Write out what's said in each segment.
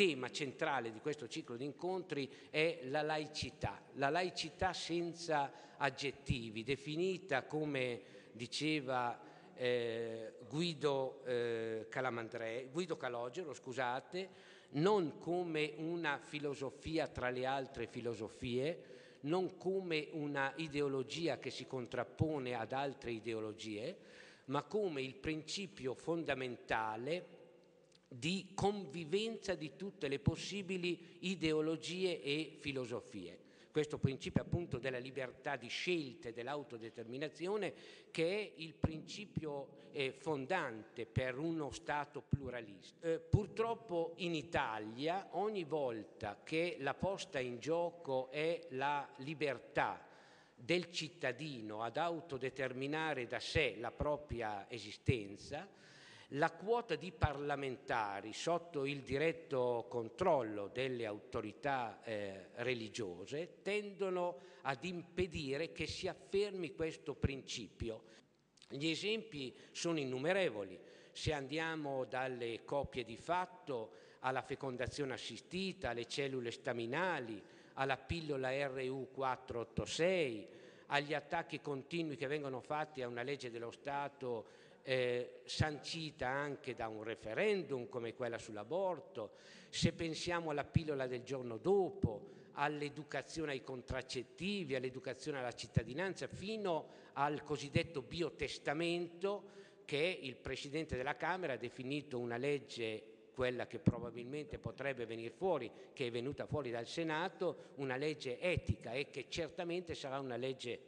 tema centrale di questo ciclo di incontri è la laicità, la laicità senza aggettivi, definita come diceva eh, Guido, eh, Guido Calogero, scusate, non come una filosofia tra le altre filosofie, non come una ideologia che si contrappone ad altre ideologie, ma come il principio fondamentale di convivenza di tutte le possibili ideologie e filosofie. Questo principio appunto della libertà di scelta e dell'autodeterminazione che è il principio eh, fondante per uno Stato pluralista. Eh, purtroppo in Italia ogni volta che la posta in gioco è la libertà del cittadino ad autodeterminare da sé la propria esistenza, la quota di parlamentari sotto il diretto controllo delle autorità eh, religiose tendono ad impedire che si affermi questo principio. Gli esempi sono innumerevoli. Se andiamo dalle coppie di fatto alla fecondazione assistita, alle cellule staminali, alla pillola RU486, agli attacchi continui che vengono fatti a una legge dello Stato eh, sancita anche da un referendum come quella sull'aborto, se pensiamo alla pillola del giorno dopo, all'educazione ai contraccettivi, all'educazione alla cittadinanza, fino al cosiddetto biotestamento che il Presidente della Camera ha definito una legge quella che probabilmente potrebbe venire fuori, che è venuta fuori dal Senato, una legge etica e che certamente sarà una legge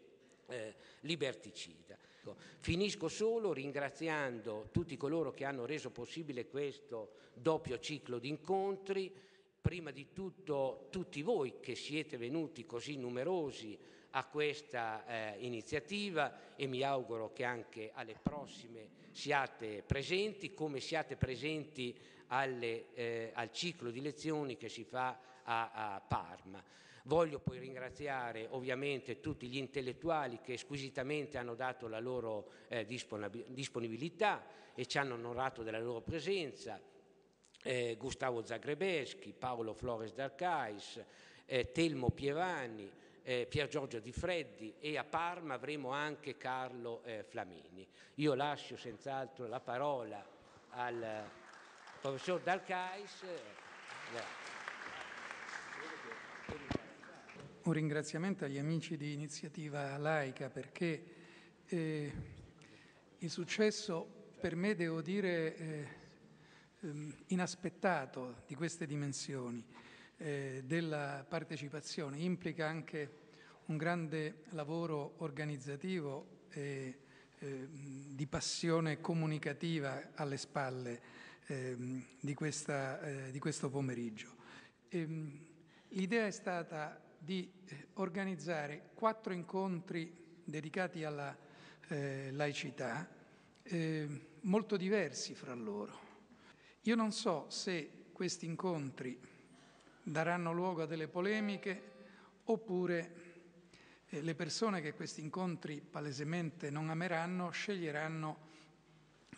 eh, liberticida democratico. Finisco solo ringraziando tutti coloro che hanno reso possibile questo doppio ciclo di incontri, prima di tutto tutti voi che siete venuti così numerosi a questa eh, iniziativa e mi auguro che anche alle prossime siate presenti, come siate presenti alle, eh, al ciclo di lezioni che si fa a, a Parma. Voglio poi ringraziare ovviamente tutti gli intellettuali che squisitamente hanno dato la loro eh, disponibilità e ci hanno onorato della loro presenza. Eh, Gustavo Zagrebeschi, Paolo Flores d'Arcais, eh, Telmo Pievani, eh, Pier Giorgio Di Freddi e a Parma avremo anche Carlo eh, Flamini. Io lascio senz'altro la parola al eh, professor Dalcais. Eh, un ringraziamento agli amici di Iniziativa Laica perché eh, il successo per me, devo dire, eh, inaspettato di queste dimensioni eh, della partecipazione implica anche un grande lavoro organizzativo e ehm, di passione comunicativa alle spalle ehm, di, questa, eh, di questo pomeriggio. Ehm, l'idea è stata di eh, organizzare quattro incontri dedicati alla eh, laicità, eh, molto diversi fra loro. Io non so se questi incontri daranno luogo a delle polemiche oppure eh, le persone che questi incontri palesemente non ameranno sceglieranno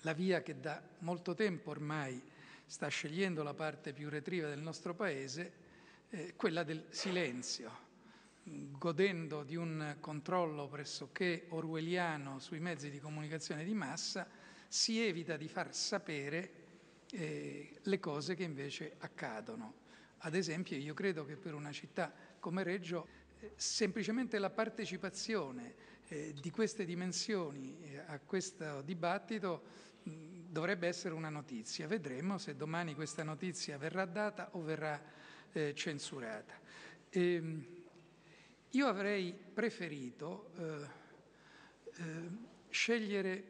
la via che da molto tempo ormai sta scegliendo la parte più retriva del nostro Paese, eh, quella del silenzio godendo di un controllo pressoché orwelliano sui mezzi di comunicazione di massa, si evita di far sapere eh, le cose che invece accadono. Ad esempio, io credo che per una città come Reggio eh, semplicemente la partecipazione eh, di queste dimensioni eh, a questo dibattito mh, dovrebbe essere una notizia. Vedremo se domani questa notizia verrà data o verrà eh, censurata. E, ehm, io avrei preferito eh, eh, scegliere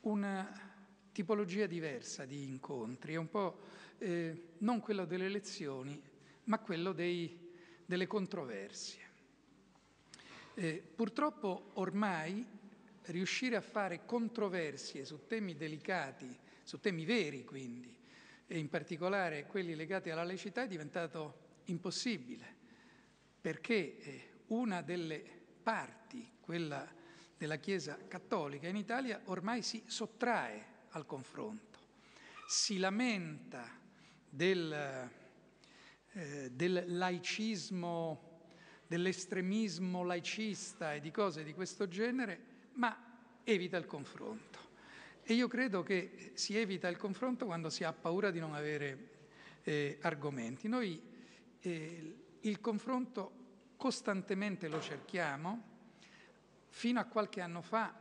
una tipologia diversa di incontri, un po' eh, non quello delle lezioni, ma quello dei, delle controversie. Eh, purtroppo ormai riuscire a fare controversie su temi delicati, su temi veri quindi, e in particolare quelli legati alla laicità è diventato impossibile perché eh, una delle parti, quella della Chiesa cattolica in Italia, ormai si sottrae al confronto, si lamenta del, eh, del laicismo, dell'estremismo laicista e di cose di questo genere, ma evita il confronto. E io credo che si evita il confronto quando si ha paura di non avere eh, argomenti. Noi, eh, il confronto costantemente lo cerchiamo, fino a qualche anno fa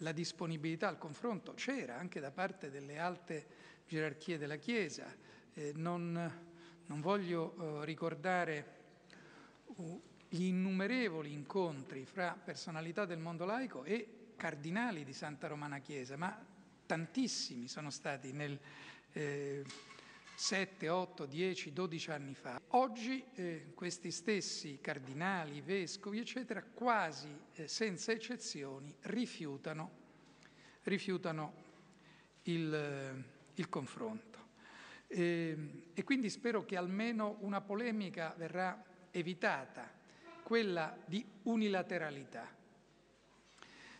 la disponibilità al confronto c'era anche da parte delle alte gerarchie della Chiesa. Eh, non, non, voglio eh, ricordare gli innumerevoli incontri fra personalità del mondo laico e cardinali di Santa Romana Chiesa, ma tantissimi sono stati nel... Eh, 7, 8, 10, 12 anni fa. Oggi eh, questi stessi cardinali, vescovi, eccetera, quasi eh, senza eccezioni rifiutano, rifiutano il, eh, il, confronto. E, e quindi spero che almeno una polemica verrà evitata, quella di unilateralità.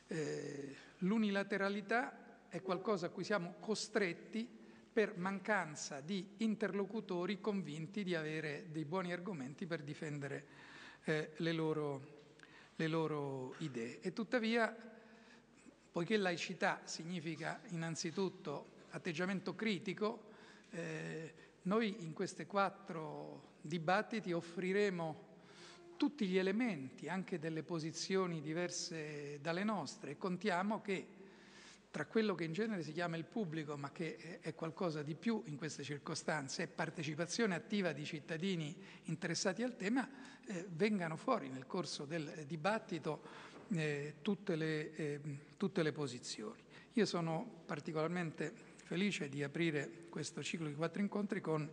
Eh, l'unilateralità è qualcosa a cui siamo costretti per mancanza di interlocutori convinti di avere dei buoni argomenti per difendere eh, le, loro, le loro idee. E tuttavia, poiché laicità significa innanzitutto atteggiamento critico, eh, noi in questi quattro dibattiti offriremo tutti gli elementi, anche delle posizioni diverse dalle nostre, e contiamo che tra quello che in genere si chiama il pubblico, ma che è qualcosa di più in queste circostanze, e partecipazione attiva di cittadini interessati al tema, eh, vengano fuori nel corso del dibattito eh, tutte, le, eh, tutte le posizioni. Io sono particolarmente felice di aprire questo ciclo di quattro incontri con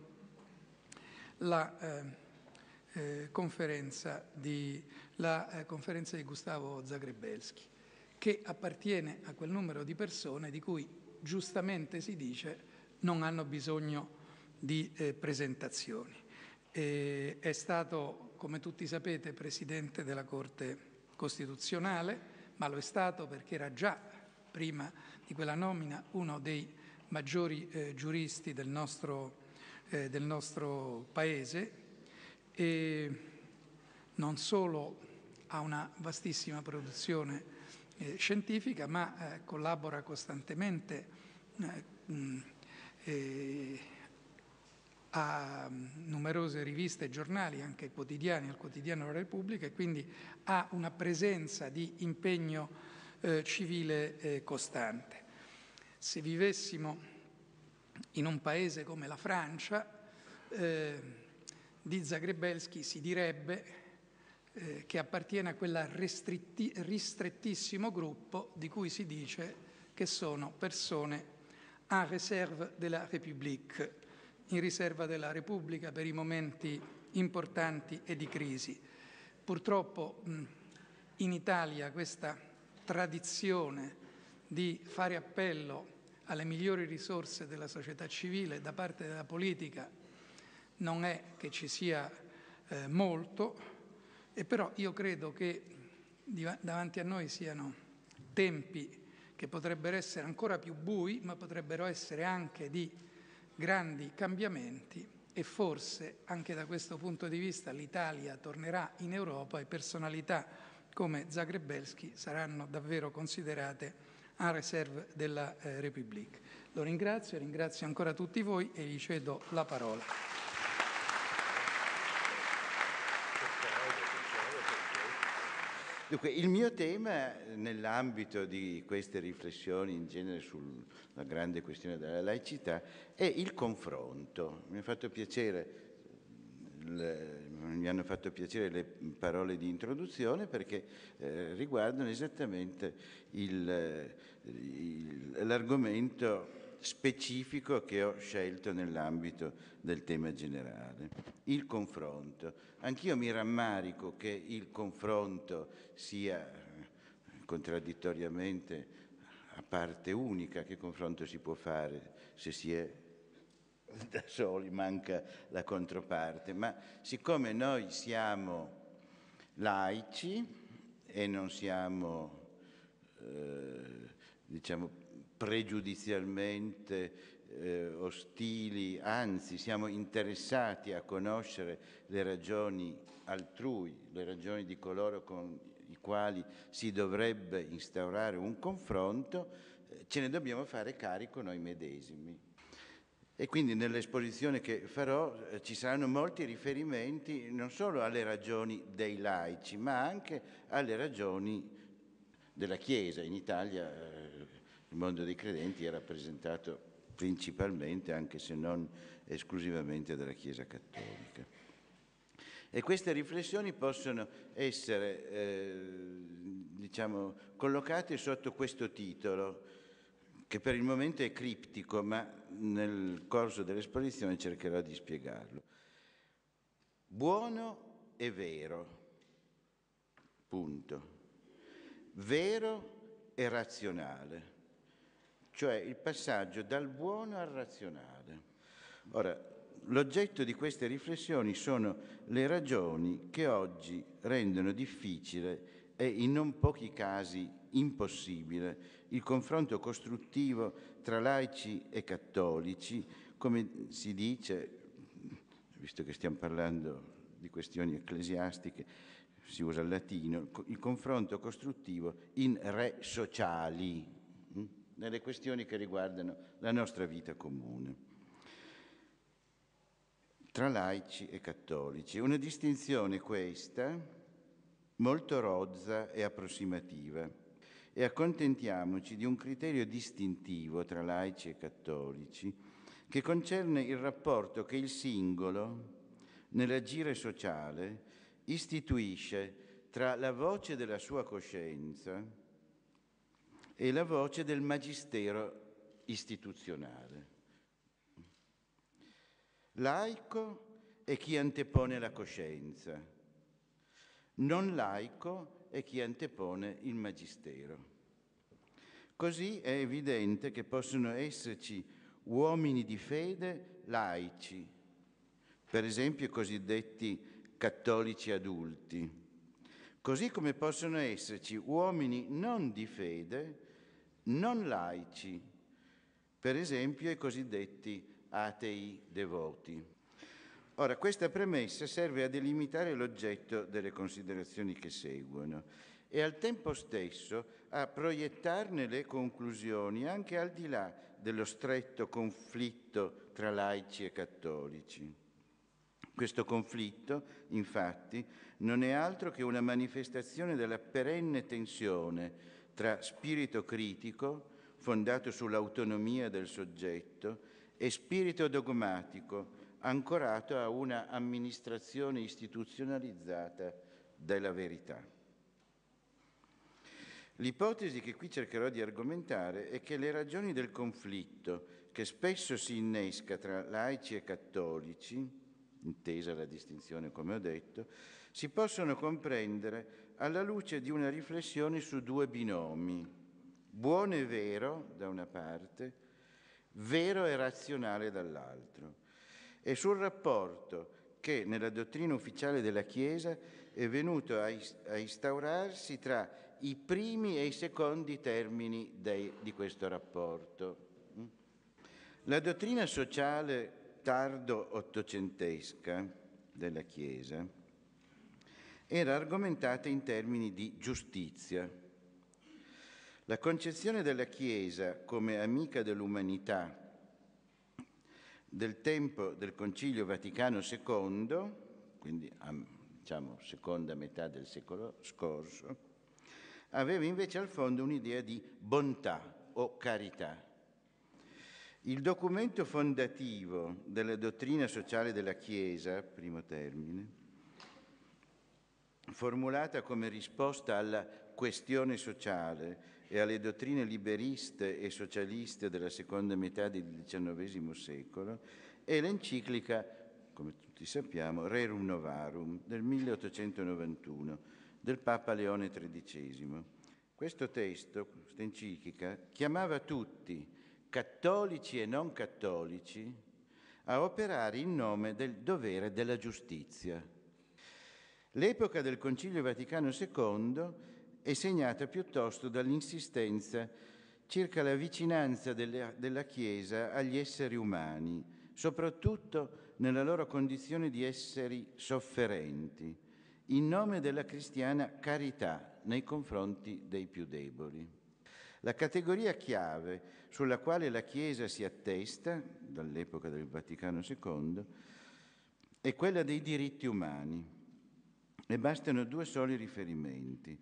la eh, eh, conferenza, di, la, eh, conferenza di Gustavo Zagrebelski che appartiene a quel numero di persone di cui giustamente si dice non hanno bisogno di eh, presentazioni. E è stato, come tutti sapete, Presidente della Corte Costituzionale, ma lo è stato perché era già, prima di quella nomina, uno dei maggiori eh, giuristi del nostro, eh, del nostro Paese e non solo ha una vastissima produzione eh, scientifica, ma eh, collabora costantemente eh, mm, eh, a numerose riviste e giornali, anche quotidiani, al quotidiano della Repubblica, e quindi ha una presenza di impegno eh, civile costante. Se vivessimo in un paese come la Francia, di Zagrebelski si direbbe eh, che appartiene a quel ristrettissimo gruppo di cui si dice che sono persone en réserve de la République, in riserva della Repubblica per i momenti importanti e di crisi. Purtroppo in Italia questa tradizione di fare appello alle migliori risorse della società civile da parte della politica non è che ci sia eh, molto, e però io credo che davanti a noi siano tempi che potrebbero essere ancora più bui, ma potrebbero essere anche di grandi cambiamenti e forse anche da questo punto di vista l'Italia tornerà in Europa e personalità come Zagrebelsky saranno davvero considerate a reserve della eh, Repubblica. Lo ringrazio, ringrazio ancora tutti voi e gli cedo la parola. Dunque, il mio tema nell'ambito di queste riflessioni in genere sulla grande questione della laicità è il confronto. Mi, piacere, le, mi hanno fatto piacere le parole di introduzione perché eh, riguardano esattamente l'argomento specifico che ho scelto nell'ambito del tema generale. Il confronto. Anch'io mi rammarico che il confronto sia eh, contraddittoriamente a parte unica, che confronto si può fare se si è da soli, manca la controparte, ma siccome noi siamo laici e non siamo eh, diciamo pregiudizialmente eh, ostili, anzi siamo interessati a conoscere le ragioni altrui, le ragioni di coloro con i quali si dovrebbe instaurare un confronto, eh, ce ne dobbiamo fare carico noi medesimi. E quindi nell'esposizione che farò eh, ci saranno molti riferimenti non solo alle ragioni dei laici, ma anche alle ragioni della Chiesa. In Italia eh, il mondo dei credenti è rappresentato principalmente, anche se non esclusivamente, dalla Chiesa cattolica. E queste riflessioni possono essere eh, diciamo, collocate sotto questo titolo, che per il momento è criptico, ma nel corso dell'esposizione cercherò di spiegarlo. Buono e vero, punto. Vero e razionale cioè il passaggio dal buono al razionale. Ora, l'oggetto di queste riflessioni sono le ragioni che oggi rendono difficile e in non pochi casi impossibile il confronto costruttivo tra laici e cattolici, come si dice, visto che stiamo parlando di questioni ecclesiastiche, si usa il latino, il confronto costruttivo in re sociali, nelle questioni che riguardano la nostra vita comune tra laici e cattolici. Una distinzione questa molto rozza e approssimativa e accontentiamoci di un criterio distintivo tra laici e cattolici che concerne il rapporto che il singolo nell'agire sociale istituisce tra la voce della sua coscienza e la voce del magistero istituzionale. Laico è chi antepone la coscienza, non laico è chi antepone il magistero. Così è evidente che possono esserci uomini di fede laici, per esempio i cosiddetti cattolici adulti, così come possono esserci uomini non di fede non laici, per esempio i cosiddetti atei devoti. Ora, questa premessa serve a delimitare l'oggetto delle considerazioni che seguono e al tempo stesso a proiettarne le conclusioni anche al di là dello stretto conflitto tra laici e cattolici. Questo conflitto, infatti, non è altro che una manifestazione della perenne tensione tra spirito critico, fondato sull'autonomia del soggetto, e spirito dogmatico, ancorato a una amministrazione istituzionalizzata della verità. L'ipotesi che qui cercherò di argomentare è che le ragioni del conflitto che spesso si innesca tra laici e cattolici, intesa la distinzione come ho detto, si possono comprendere alla luce di una riflessione su due binomi, buono e vero da una parte, vero e razionale dall'altro, e sul rapporto che nella dottrina ufficiale della Chiesa è venuto a instaurarsi tra i primi e i secondi termini dei, di questo rapporto. La dottrina sociale tardo-ottocentesca della Chiesa era argomentata in termini di giustizia. La concezione della Chiesa come amica dell'umanità del tempo del Concilio Vaticano II, quindi diciamo seconda metà del secolo scorso, aveva invece al fondo un'idea di bontà o carità. Il documento fondativo della dottrina sociale della Chiesa, primo termine, formulata come risposta alla questione sociale e alle dottrine liberiste e socialiste della seconda metà del XIX secolo, è l'enciclica, come tutti sappiamo, Rerum Novarum del 1891 del Papa Leone XIII. Questo testo, questa enciclica, chiamava tutti, cattolici e non cattolici, a operare in nome del dovere della giustizia L'epoca del Concilio Vaticano II è segnata piuttosto dall'insistenza circa la vicinanza delle, della Chiesa agli esseri umani, soprattutto nella loro condizione di esseri sofferenti, in nome della cristiana carità nei confronti dei più deboli. La categoria chiave sulla quale la Chiesa si attesta, dall'epoca del Vaticano II, è quella dei diritti umani e bastano due soli riferimenti.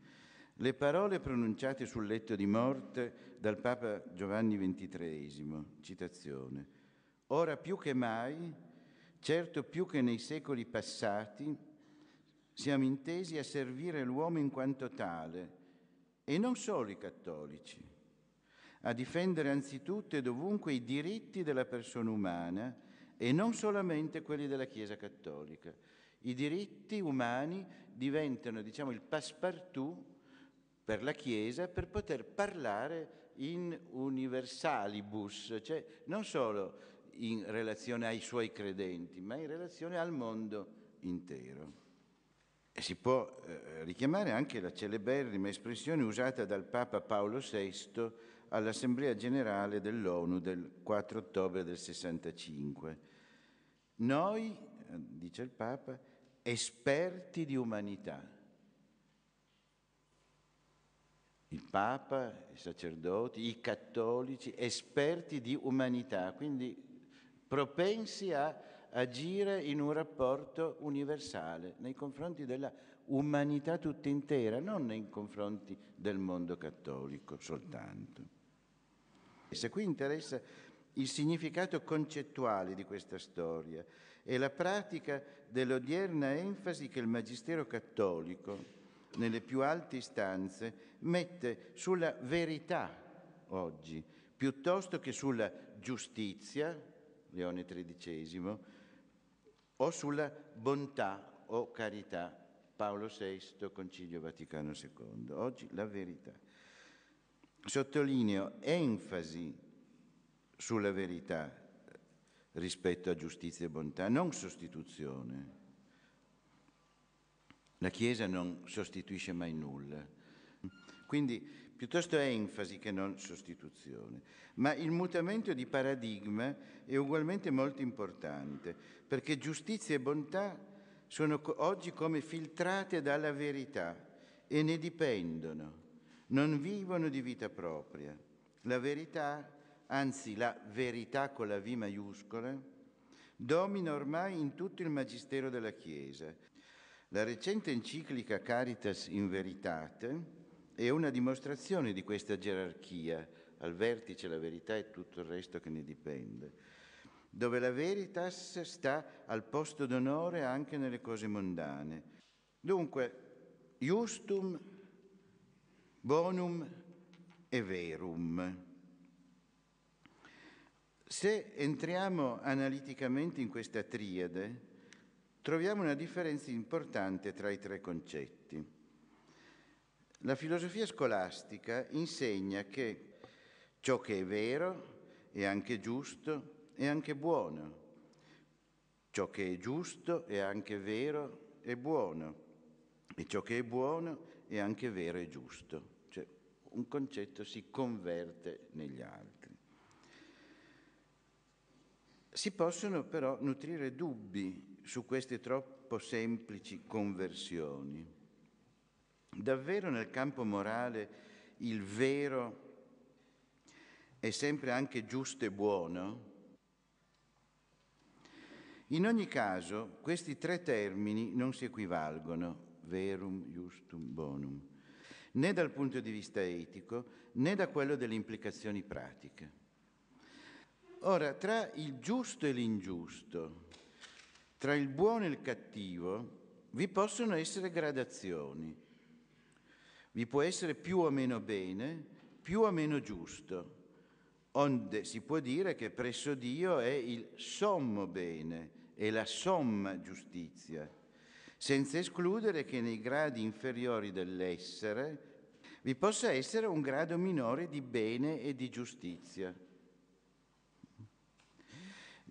Le parole pronunciate sul letto di morte dal Papa Giovanni XXIII, citazione, ora più che mai, certo più che nei secoli passati, siamo intesi a servire l'uomo in quanto tale, e non solo i cattolici, a difendere anzitutto e dovunque i diritti della persona umana e non solamente quelli della Chiesa cattolica. I diritti umani diventano diciamo, il passepartout per la Chiesa per poter parlare in universalibus, cioè non solo in relazione ai suoi credenti, ma in relazione al mondo intero. E si può eh, richiamare anche la celeberrima espressione usata dal Papa Paolo VI all'Assemblea generale dell'ONU del 4 ottobre del 65. Noi, eh, dice il Papa, esperti di umanità. Il Papa, i sacerdoti, i cattolici, esperti di umanità, quindi propensi a agire in un rapporto universale nei confronti della umanità tutta intera, non nei confronti del mondo cattolico soltanto. E Se qui interessa il significato concettuale di questa storia, è la pratica dell'odierna enfasi che il Magistero cattolico, nelle più alte istanze, mette sulla verità oggi, piuttosto che sulla giustizia, Leone XIII, o sulla bontà o carità, Paolo VI, Concilio Vaticano II. Oggi la verità. Sottolineo enfasi sulla verità, rispetto a giustizia e bontà, non sostituzione. La Chiesa non sostituisce mai nulla. Quindi piuttosto è enfasi che non sostituzione. Ma il mutamento di paradigma è ugualmente molto importante, perché giustizia e bontà sono oggi come filtrate dalla verità e ne dipendono, non vivono di vita propria. La verità anzi la verità con la V maiuscola, domina ormai in tutto il magistero della Chiesa. La recente enciclica Caritas in Veritate è una dimostrazione di questa gerarchia, al vertice la verità e tutto il resto che ne dipende, dove la veritas sta al posto d'onore anche nelle cose mondane. Dunque, justum, bonum e verum. Se entriamo analiticamente in questa triade, troviamo una differenza importante tra i tre concetti. La filosofia scolastica insegna che ciò che è vero è anche giusto è anche buono, ciò che è giusto è anche vero e buono, e ciò che è buono è anche vero e giusto. Cioè un concetto si converte negli altri. Si possono però nutrire dubbi su queste troppo semplici conversioni. Davvero nel campo morale il vero è sempre anche giusto e buono? In ogni caso, questi tre termini non si equivalgono, verum, justum, bonum, né dal punto di vista etico né da quello delle implicazioni pratiche. Ora, tra il giusto e l'ingiusto, tra il buono e il cattivo, vi possono essere gradazioni. Vi può essere più o meno bene, più o meno giusto, onde si può dire che presso Dio è il sommo bene, è la somma giustizia, senza escludere che nei gradi inferiori dell'essere vi possa essere un grado minore di bene e di giustizia.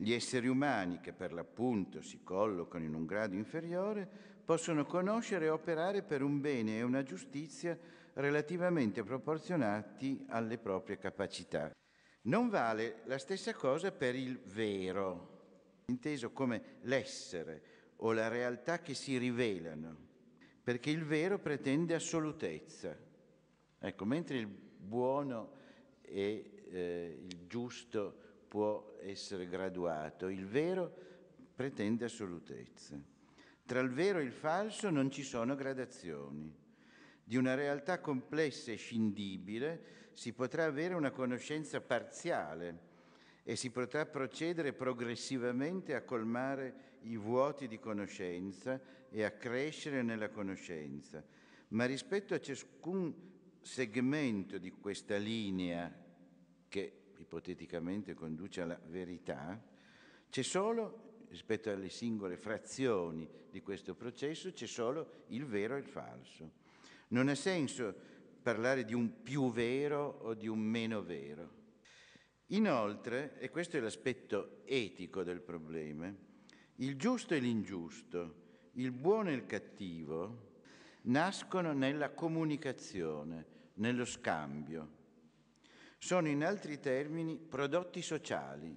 Gli esseri umani, che per l'appunto si collocano in un grado inferiore, possono conoscere e operare per un bene e una giustizia relativamente proporzionati alle proprie capacità. Non vale la stessa cosa per il vero, inteso come l'essere o la realtà che si rivelano, perché il vero pretende assolutezza. Ecco, mentre il buono e eh, il giusto può essere graduato, il vero pretende assolutezze. Tra il vero e il falso non ci sono gradazioni. Di una realtà complessa e scindibile si potrà avere una conoscenza parziale e si potrà procedere progressivamente a colmare i vuoti di conoscenza e a crescere nella conoscenza. Ma rispetto a ciascun segmento di questa linea che ipoteticamente conduce alla verità, c'è solo, rispetto alle singole frazioni di questo processo, c'è solo il vero e il falso. Non ha senso parlare di un più vero o di un meno vero. Inoltre, e questo è l'aspetto etico del problema, il giusto e l'ingiusto, il buono e il cattivo nascono nella comunicazione, nello scambio, sono in altri termini prodotti sociali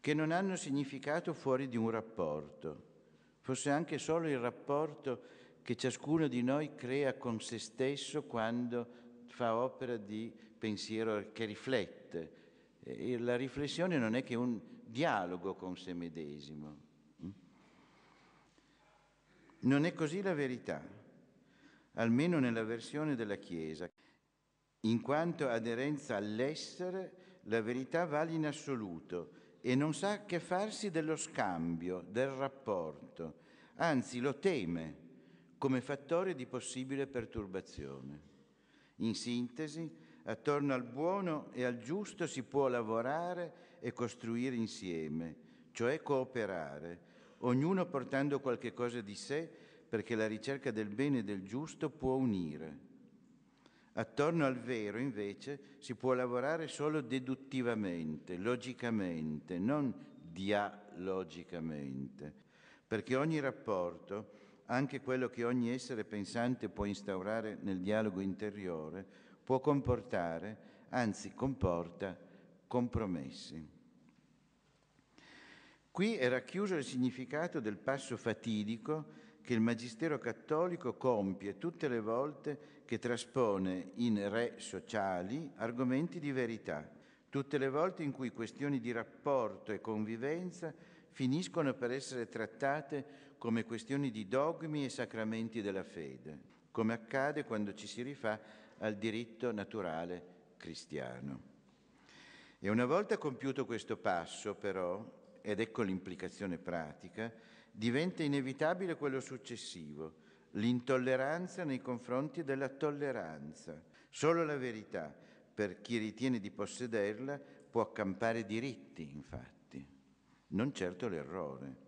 che non hanno significato fuori di un rapporto, forse anche solo il rapporto che ciascuno di noi crea con se stesso quando fa opera di pensiero che riflette. E la riflessione non è che un dialogo con se medesimo. Non è così la verità, almeno nella versione della Chiesa. In quanto aderenza all'essere, la verità vale in assoluto e non sa che farsi dello scambio, del rapporto, anzi lo teme come fattore di possibile perturbazione. In sintesi, attorno al buono e al giusto si può lavorare e costruire insieme, cioè cooperare, ognuno portando qualche cosa di sé perché la ricerca del bene e del giusto può unire. Attorno al vero, invece, si può lavorare solo deduttivamente, logicamente, non dialogicamente, perché ogni rapporto, anche quello che ogni essere pensante può instaurare nel dialogo interiore, può comportare, anzi comporta, compromessi. Qui è racchiuso il significato del passo fatidico che il Magistero cattolico compie tutte le volte che traspone in re sociali argomenti di verità, tutte le volte in cui questioni di rapporto e convivenza finiscono per essere trattate come questioni di dogmi e sacramenti della fede, come accade quando ci si rifà al diritto naturale cristiano. E una volta compiuto questo passo, però, ed ecco l'implicazione pratica, diventa inevitabile quello successivo, l'intolleranza nei confronti della tolleranza. Solo la verità, per chi ritiene di possederla, può accampare diritti, infatti, non certo l'errore.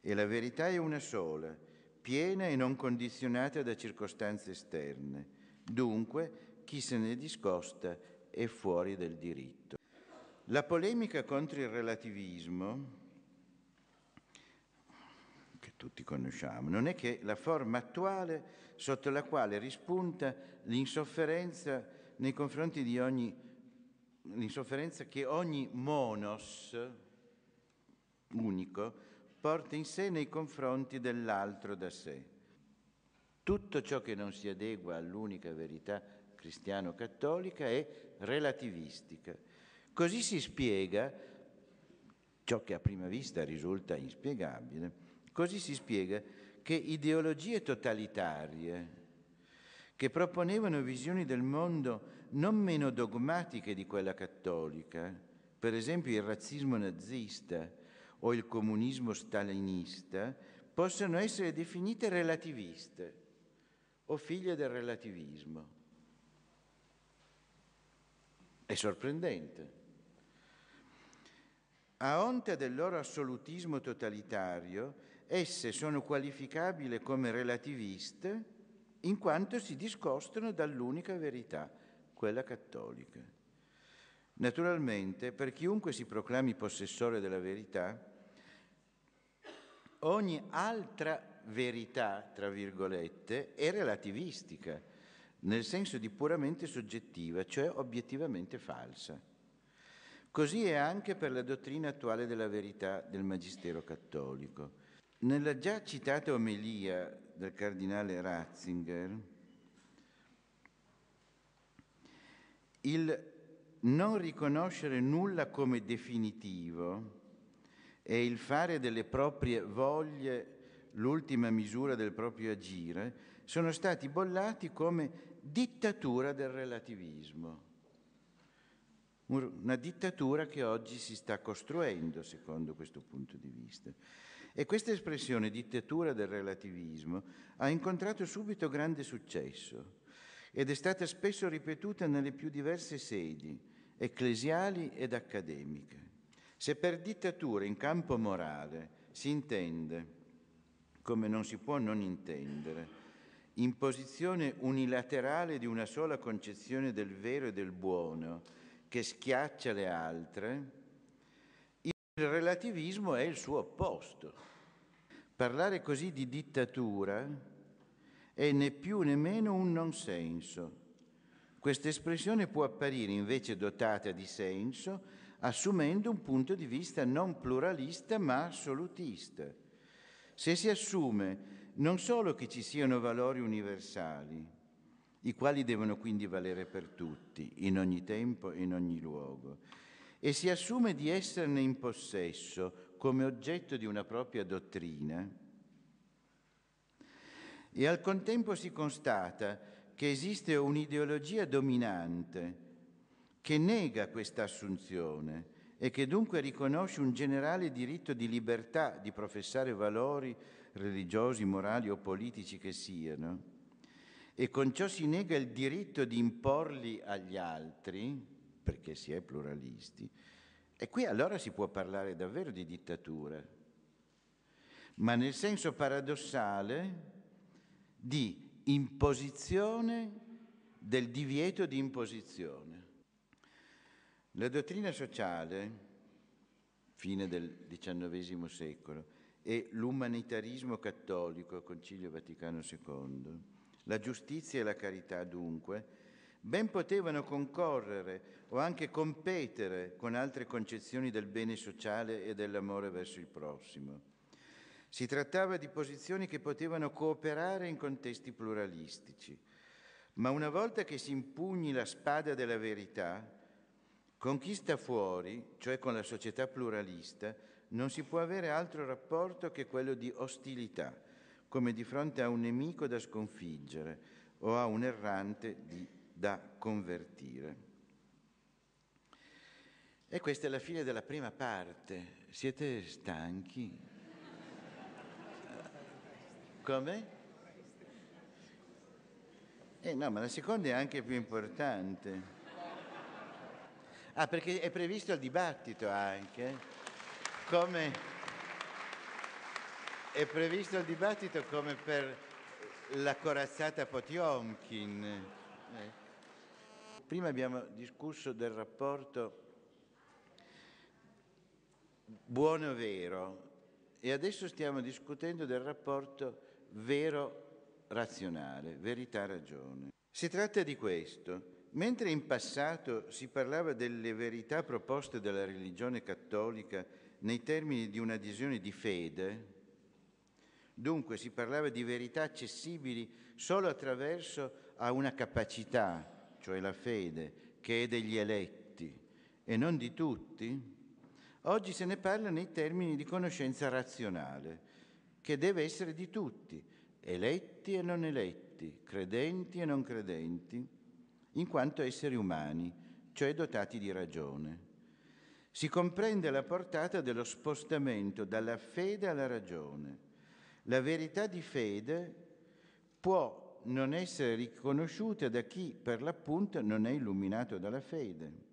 E la verità è una sola, piena e non condizionata da circostanze esterne. Dunque, chi se ne discosta è fuori del diritto. La polemica contro il relativismo tutti conosciamo, non è che la forma attuale sotto la quale rispunta l'insofferenza nei confronti di ogni, l'insofferenza che ogni monos unico porta in sé nei confronti dell'altro da sé. Tutto ciò che non si adegua all'unica verità cristiano-cattolica è relativistica. Così si spiega ciò che a prima vista risulta inspiegabile Così si spiega che ideologie totalitarie che proponevano visioni del mondo non meno dogmatiche di quella cattolica, per esempio il razzismo nazista o il comunismo stalinista, possono essere definite relativiste o figlie del relativismo. È sorprendente. A onta del loro assolutismo totalitario, esse sono qualificabili come relativiste in quanto si discostano dall'unica verità, quella cattolica. Naturalmente, per chiunque si proclami possessore della verità, ogni altra verità, tra virgolette, è relativistica, nel senso di puramente soggettiva, cioè obiettivamente falsa. Così è anche per la dottrina attuale della verità del Magistero cattolico. Nella già citata omelia del cardinale Ratzinger, il non riconoscere nulla come definitivo e il fare delle proprie voglie l'ultima misura del proprio agire sono stati bollati come dittatura del relativismo. Una dittatura che oggi si sta costruendo secondo questo punto di vista. E questa espressione dittatura del relativismo ha incontrato subito grande successo ed è stata spesso ripetuta nelle più diverse sedi, ecclesiali ed accademiche. Se per dittatura in campo morale si intende, come non si può non intendere, imposizione unilaterale di una sola concezione del vero e del buono che schiaccia le altre, il relativismo è il suo opposto. Parlare così di dittatura è né più né meno un non senso. Questa espressione può apparire invece dotata di senso assumendo un punto di vista non pluralista ma assolutista. Se si assume non solo che ci siano valori universali, i quali devono quindi valere per tutti, in ogni tempo e in ogni luogo, e si assume di esserne in possesso come oggetto di una propria dottrina, e al contempo si constata che esiste un'ideologia dominante che nega questa assunzione e che dunque riconosce un generale diritto di libertà di professare valori religiosi, morali o politici che siano, e con ciò si nega il diritto di imporli agli altri, perché si è pluralisti, e qui allora si può parlare davvero di dittatura, ma nel senso paradossale di imposizione del divieto di imposizione. La dottrina sociale, fine del XIX secolo, e l'umanitarismo cattolico, Concilio Vaticano II, la giustizia e la carità dunque, ben potevano concorrere o anche competere con altre concezioni del bene sociale e dell'amore verso il prossimo. Si trattava di posizioni che potevano cooperare in contesti pluralistici, ma una volta che si impugni la spada della verità, con chi sta fuori, cioè con la società pluralista, non si può avere altro rapporto che quello di ostilità, come di fronte a un nemico da sconfiggere o a un errante di da convertire. E questa è la fine della prima parte. Siete stanchi? Come? Eh no, ma la seconda è anche più importante. Ah, perché è previsto il dibattito anche. Come è previsto il dibattito come per la corazzata Potiomkin. Eh. Prima abbiamo discusso del rapporto buono vero e adesso stiamo discutendo del rapporto vero razionale, verità ragione. Si tratta di questo. Mentre in passato si parlava delle verità proposte dalla religione cattolica nei termini di un'adesione di fede, dunque si parlava di verità accessibili solo attraverso a una capacità cioè la fede, che è degli eletti e non di tutti, oggi se ne parla nei termini di conoscenza razionale, che deve essere di tutti, eletti e non eletti, credenti e non credenti, in quanto esseri umani, cioè dotati di ragione. Si comprende la portata dello spostamento dalla fede alla ragione. La verità di fede può non essere riconosciute da chi per l'appunto non è illuminato dalla fede.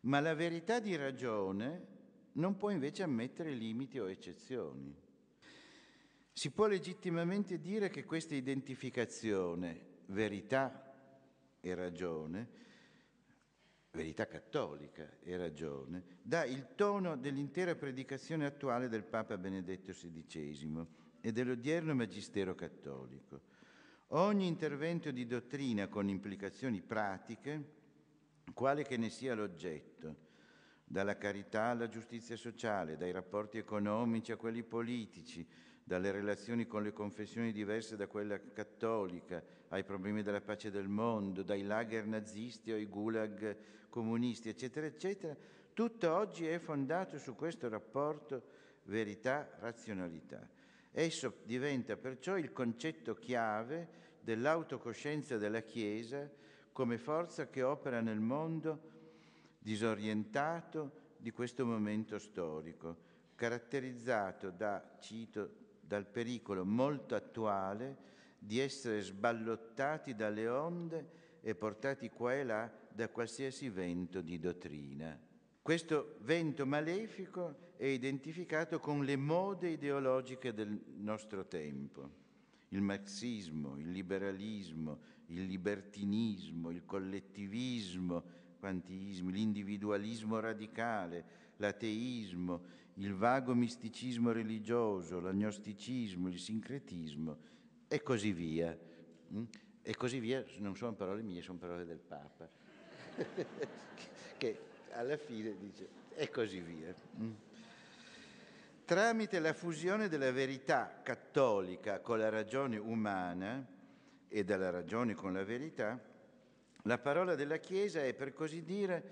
Ma la verità di ragione non può invece ammettere limiti o eccezioni. Si può legittimamente dire che questa identificazione, verità e ragione, verità cattolica e ragione, dà il tono dell'intera predicazione attuale del Papa Benedetto XVI e dell'odierno Magistero cattolico ogni intervento di dottrina con implicazioni pratiche, quale che ne sia l'oggetto, dalla carità alla giustizia sociale, dai rapporti economici a quelli politici, dalle relazioni con le confessioni diverse da quella cattolica, ai problemi della pace del mondo, dai lager nazisti o ai gulag comunisti, eccetera, eccetera, tutto oggi è fondato su questo rapporto verità-razionalità. Esso diventa perciò il concetto chiave dell'autocoscienza della Chiesa come forza che opera nel mondo disorientato di questo momento storico, caratterizzato da, cito, dal pericolo molto attuale di essere sballottati dalle onde e portati qua e là da qualsiasi vento di dottrina. Questo vento malefico è identificato con le mode ideologiche del nostro tempo, il marxismo, il liberalismo, il libertinismo, il collettivismo, quantiismi, l'individualismo radicale, l'ateismo, il vago misticismo religioso, l'agnosticismo, il sincretismo e così via. Mm? E così via non sono parole mie, sono parole del Papa. che, alla fine dice e così via. Mm. Tramite la fusione della verità cattolica con la ragione umana e della ragione con la verità, la parola della Chiesa è per così dire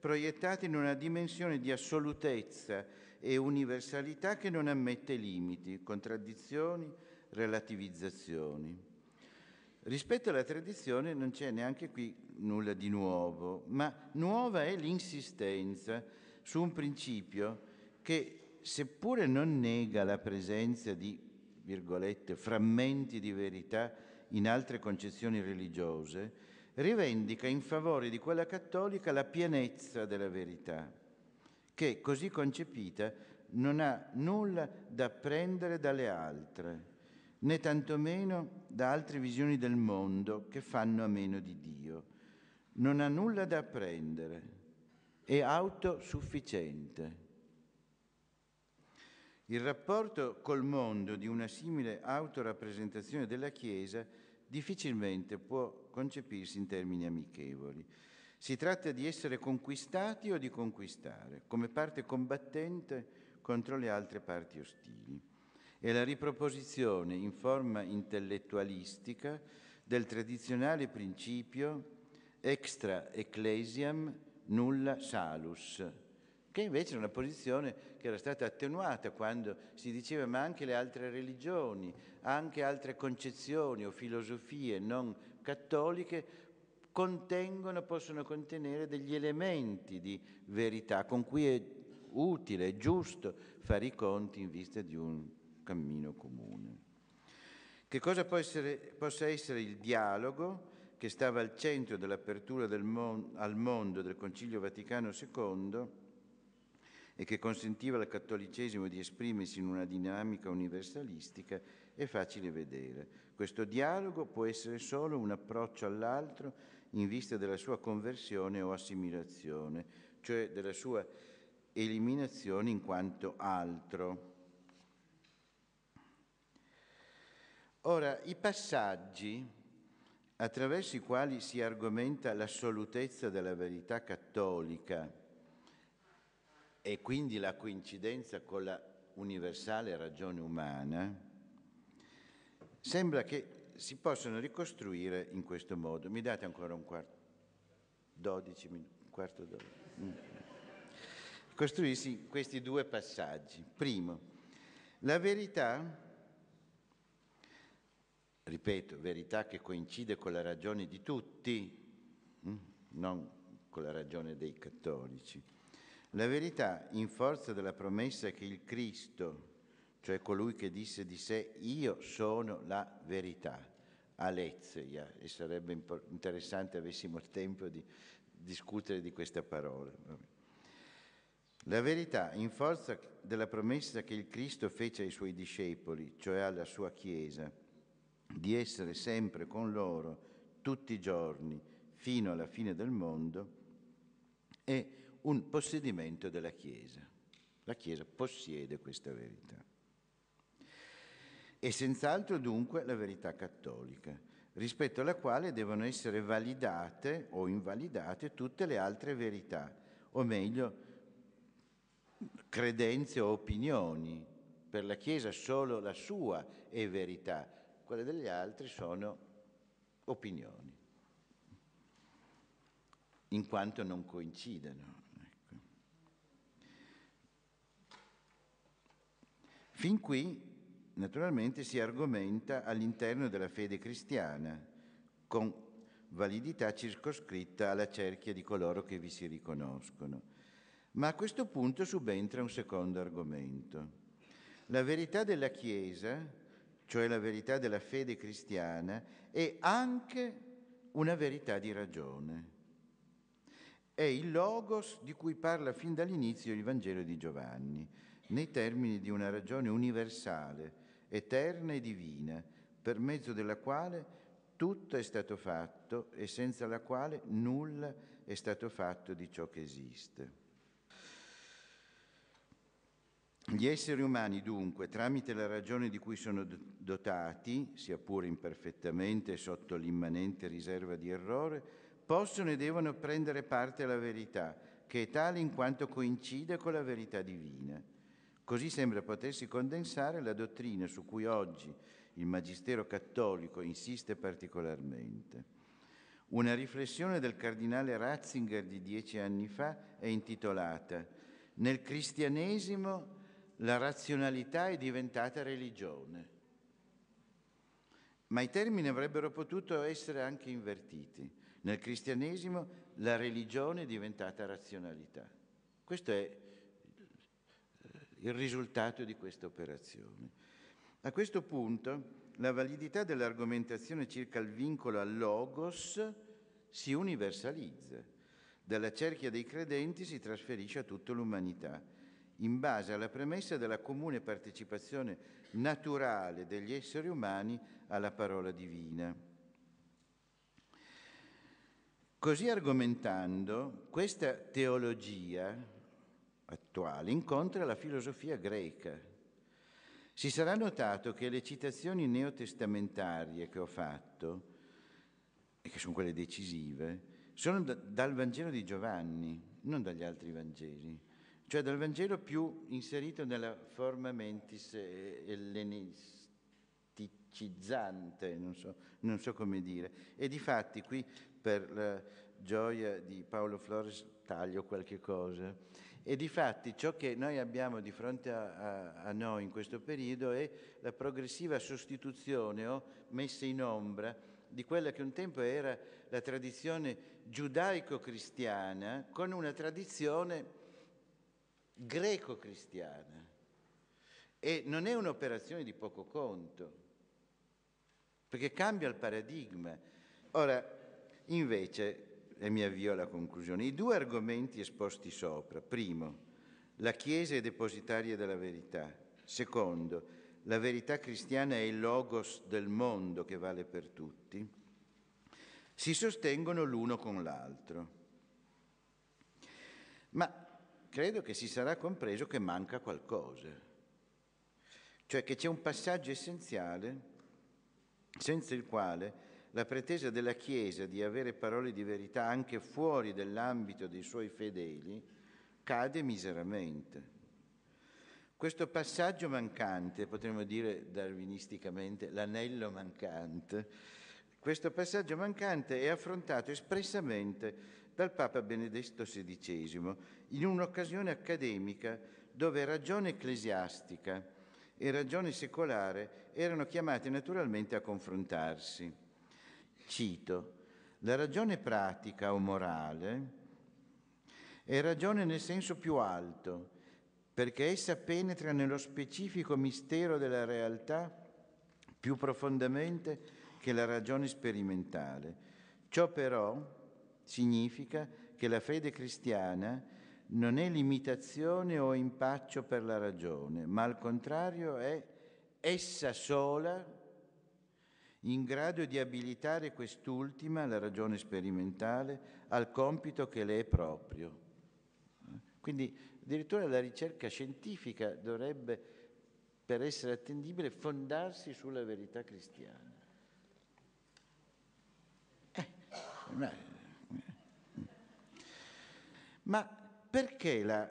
proiettata in una dimensione di assolutezza e universalità che non ammette limiti, contraddizioni, relativizzazioni. Rispetto alla tradizione non c'è neanche qui nulla di nuovo, ma nuova è l'insistenza su un principio che, seppure non nega la presenza di, virgolette, frammenti di verità in altre concezioni religiose, rivendica in favore di quella cattolica la pienezza della verità, che, così concepita, non ha nulla da prendere dalle altre né tantomeno da altre visioni del mondo che fanno a meno di Dio. Non ha nulla da apprendere, è autosufficiente. Il rapporto col mondo di una simile autorappresentazione della Chiesa difficilmente può concepirsi in termini amichevoli. Si tratta di essere conquistati o di conquistare, come parte combattente contro le altre parti ostili e la riproposizione in forma intellettualistica del tradizionale principio extra ecclesiam nulla salus, che invece era una posizione che era stata attenuata quando si diceva ma anche le altre religioni, anche altre concezioni o filosofie non cattoliche contengono, possono contenere degli elementi di verità con cui è utile, è giusto fare i conti in vista di un cammino comune. Che cosa essere, possa essere il dialogo che stava al centro dell'apertura del mon- al mondo del Concilio Vaticano II e che consentiva al cattolicesimo di esprimersi in una dinamica universalistica, è facile vedere. Questo dialogo può essere solo un approccio all'altro in vista della sua conversione o assimilazione, cioè della sua eliminazione in quanto altro. Ora, i passaggi attraverso i quali si argomenta l'assolutezza della verità cattolica e quindi la coincidenza con la universale ragione umana, sembra che si possano ricostruire in questo modo. Mi date ancora un quarto, 12 minuti, un quarto d'ora. Mm. Costruirsi questi due passaggi. Primo, la verità ripeto, verità che coincide con la ragione di tutti, mm, non con la ragione dei cattolici. La verità in forza della promessa che il Cristo, cioè colui che disse di sé, io sono la verità, Alezia, e sarebbe interessante avessimo il tempo di discutere di questa parola. La verità in forza della promessa che il Cristo fece ai suoi discepoli, cioè alla sua Chiesa, di essere sempre con loro tutti i giorni fino alla fine del mondo, è un possedimento della Chiesa. La Chiesa possiede questa verità. E senz'altro dunque la verità cattolica, rispetto alla quale devono essere validate o invalidate tutte le altre verità, o meglio, credenze o opinioni. Per la Chiesa solo la sua è verità, quelle degli altri sono opinioni, in quanto non coincidono. Ecco. Fin qui, naturalmente, si argomenta all'interno della fede cristiana, con validità circoscritta alla cerchia di coloro che vi si riconoscono. Ma a questo punto subentra un secondo argomento. La verità della Chiesa cioè la verità della fede cristiana, è anche una verità di ragione. È il logos di cui parla fin dall'inizio il Vangelo di Giovanni, nei termini di una ragione universale, eterna e divina, per mezzo della quale tutto è stato fatto e senza la quale nulla è stato fatto di ciò che esiste. Gli esseri umani dunque, tramite la ragione di cui sono dotati, sia pure imperfettamente sotto l'immanente riserva di errore, possono e devono prendere parte alla verità, che è tale in quanto coincide con la verità divina. Così sembra potersi condensare la dottrina su cui oggi il Magistero cattolico insiste particolarmente. Una riflessione del cardinale Ratzinger di dieci anni fa è intitolata Nel cristianesimo la razionalità è diventata religione. Ma i termini avrebbero potuto essere anche invertiti. Nel cristianesimo la religione è diventata razionalità. Questo è il risultato di questa operazione. A questo punto la validità dell'argomentazione circa il vincolo al logos si universalizza. Dalla cerchia dei credenti si trasferisce a tutta l'umanità in base alla premessa della comune partecipazione naturale degli esseri umani alla parola divina. Così argomentando, questa teologia attuale incontra la filosofia greca. Si sarà notato che le citazioni neotestamentarie che ho fatto, e che sono quelle decisive, sono dal Vangelo di Giovanni, non dagli altri Vangeli cioè dal Vangelo più inserito nella forma mentis ellenisticizzante, non so, non so come dire. E di fatti qui, per la gioia di Paolo Flores, taglio qualche cosa. E di fatti ciò che noi abbiamo di fronte a, a, a noi in questo periodo è la progressiva sostituzione o messa in ombra di quella che un tempo era la tradizione giudaico-cristiana con una tradizione greco-cristiana e non è un'operazione di poco conto, perché cambia il paradigma. Ora, invece, e mi avvio alla conclusione, i due argomenti esposti sopra, primo, la Chiesa è depositaria della verità, secondo, la verità cristiana è il logos del mondo che vale per tutti, si sostengono l'uno con l'altro. Ma credo che si sarà compreso che manca qualcosa, cioè che c'è un passaggio essenziale senza il quale la pretesa della Chiesa di avere parole di verità anche fuori dell'ambito dei suoi fedeli cade miseramente. Questo passaggio mancante, potremmo dire darwinisticamente l'anello mancante, questo passaggio mancante è affrontato espressamente dal Papa Benedetto XVI in un'occasione accademica dove ragione ecclesiastica e ragione secolare erano chiamate naturalmente a confrontarsi. Cito, la ragione pratica o morale è ragione nel senso più alto, perché essa penetra nello specifico mistero della realtà più profondamente che la ragione sperimentale. Ciò però Significa che la fede cristiana non è limitazione o impaccio per la ragione, ma al contrario è essa sola in grado di abilitare quest'ultima, la ragione sperimentale, al compito che le è proprio. Quindi addirittura la ricerca scientifica dovrebbe, per essere attendibile, fondarsi sulla verità cristiana. Eh, ma perché la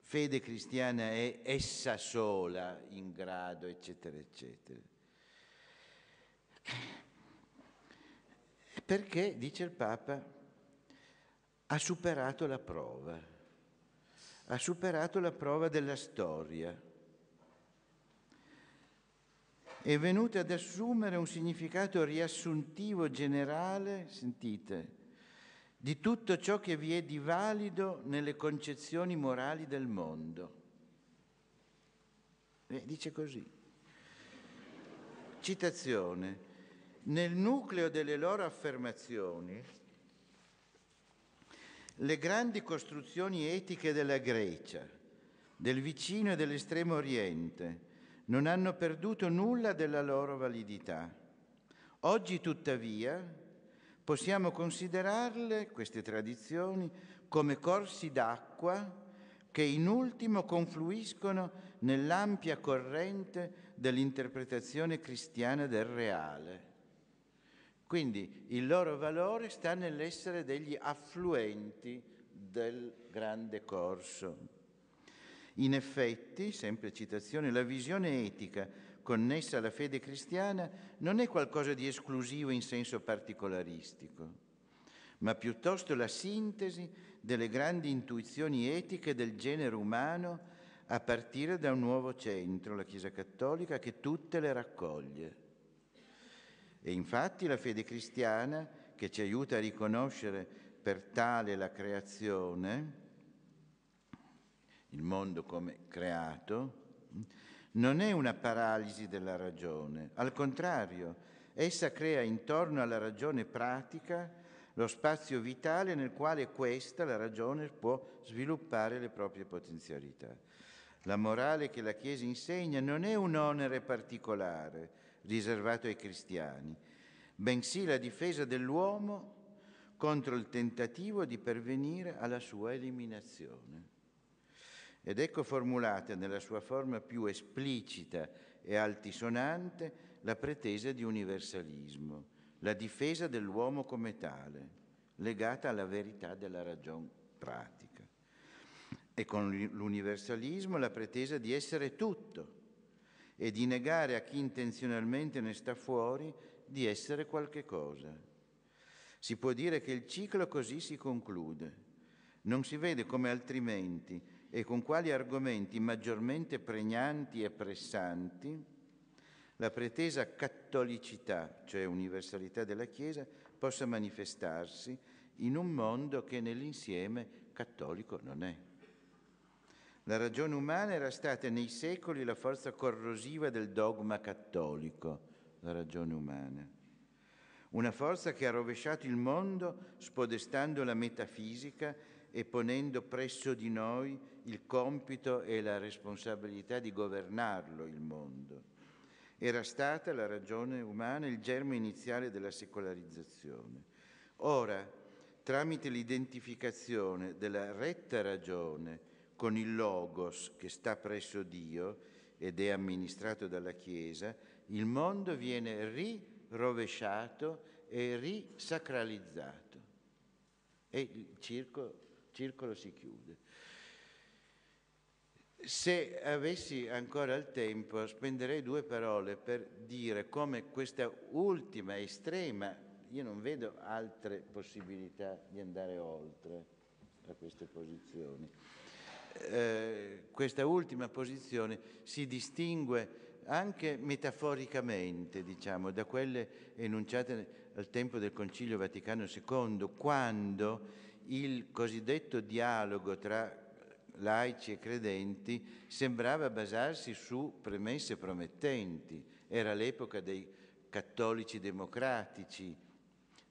fede cristiana è essa sola in grado, eccetera, eccetera? Perché, dice il Papa, ha superato la prova, ha superato la prova della storia è venuta ad assumere un significato riassuntivo generale, sentite, di tutto ciò che vi è di valido nelle concezioni morali del mondo. E eh, dice così. Citazione. Nel nucleo delle loro affermazioni, le grandi costruzioni etiche della Grecia, del vicino e dell'estremo oriente, non hanno perduto nulla della loro validità. Oggi tuttavia Possiamo considerarle, queste tradizioni, come corsi d'acqua che in ultimo confluiscono nell'ampia corrente dell'interpretazione cristiana del reale. Quindi il loro valore sta nell'essere degli affluenti del grande corso. In effetti, sempre citazione, la visione etica connessa alla fede cristiana non è qualcosa di esclusivo in senso particolaristico, ma piuttosto la sintesi delle grandi intuizioni etiche del genere umano a partire da un nuovo centro, la Chiesa Cattolica, che tutte le raccoglie. E infatti la fede cristiana, che ci aiuta a riconoscere per tale la creazione, il mondo come creato, non è una paralisi della ragione, al contrario, essa crea intorno alla ragione pratica lo spazio vitale nel quale questa, la ragione, può sviluppare le proprie potenzialità. La morale che la Chiesa insegna non è un onere particolare riservato ai cristiani, bensì la difesa dell'uomo contro il tentativo di pervenire alla sua eliminazione. Ed ecco formulata nella sua forma più esplicita e altisonante la pretesa di universalismo, la difesa dell'uomo come tale, legata alla verità della ragion pratica. E con l'universalismo la pretesa di essere tutto e di negare a chi intenzionalmente ne sta fuori di essere qualche cosa. Si può dire che il ciclo così si conclude. Non si vede come altrimenti e con quali argomenti maggiormente pregnanti e pressanti la pretesa cattolicità, cioè universalità della Chiesa, possa manifestarsi in un mondo che nell'insieme cattolico non è. La ragione umana era stata nei secoli la forza corrosiva del dogma cattolico, la ragione umana. Una forza che ha rovesciato il mondo spodestando la metafisica e ponendo presso di noi il compito e la responsabilità di governarlo il mondo. Era stata la ragione umana il germe iniziale della secolarizzazione. Ora, tramite l'identificazione della retta ragione con il Logos che sta presso Dio ed è amministrato dalla Chiesa, il mondo viene rirovesciato e risacralizzato. E il circo, circolo si chiude. Se avessi ancora il tempo spenderei due parole per dire come questa ultima estrema, io non vedo altre possibilità di andare oltre a queste posizioni, eh, questa ultima posizione si distingue anche metaforicamente, diciamo, da quelle enunciate al tempo del Concilio Vaticano II, quando il cosiddetto dialogo tra laici e credenti, sembrava basarsi su premesse promettenti. Era l'epoca dei cattolici democratici.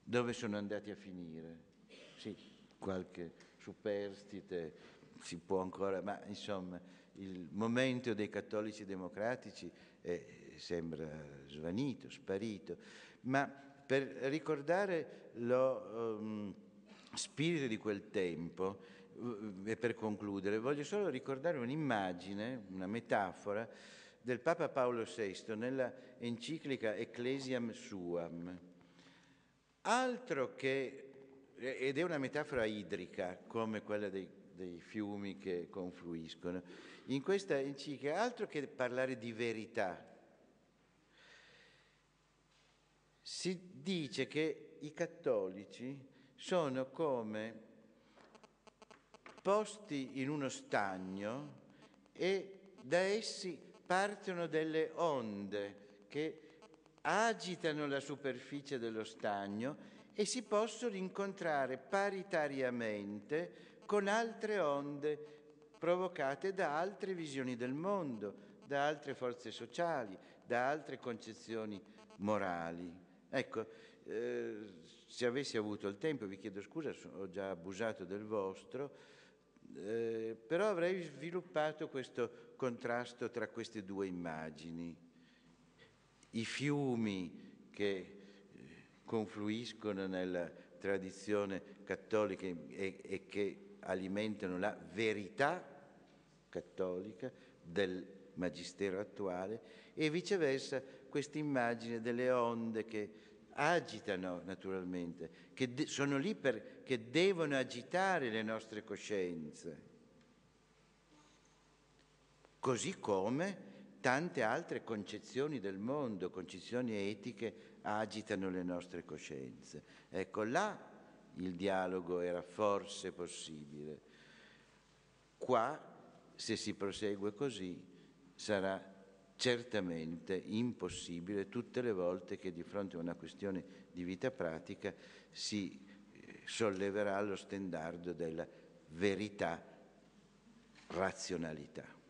Dove sono andati a finire? Sì, qualche superstite si può ancora, ma insomma il momento dei cattolici democratici eh, sembra svanito, sparito. Ma per ricordare lo um, spirito di quel tempo, eh, e per concludere, voglio solo ricordare un'immagine, una metafora del Papa Paolo VI nella enciclica Ecclesiam Suam. Altro che, eh, ed è una metafora idrica, come quella dei, dei fiumi che confluiscono, in questa enciclica altro che parlare di verità, si dice che i cattolici sono come posti in uno stagno e da essi partono delle onde che agitano la superficie dello stagno e si possono incontrare paritariamente con altre onde provocate da altre visioni del mondo, da altre forze sociali, da altre concezioni morali. Ecco, eh, se avessi avuto il tempo, vi chiedo scusa, ho già abusato del vostro, eh, però avrei sviluppato questo contrasto tra queste due immagini. I fiumi che eh, confluiscono nella tradizione cattolica e, e che alimentano la verità cattolica del magistero attuale e viceversa questa immagine delle onde che agitano naturalmente, che sono lì per che devono agitare le nostre coscienze, così come tante altre concezioni del mondo, concezioni etiche, agitano le nostre coscienze. Ecco, là il dialogo era forse possibile. Qua, se si prosegue così, sarà certamente impossibile tutte le volte che di fronte a una questione di vita pratica si solleverà lo standard della verità razionalità.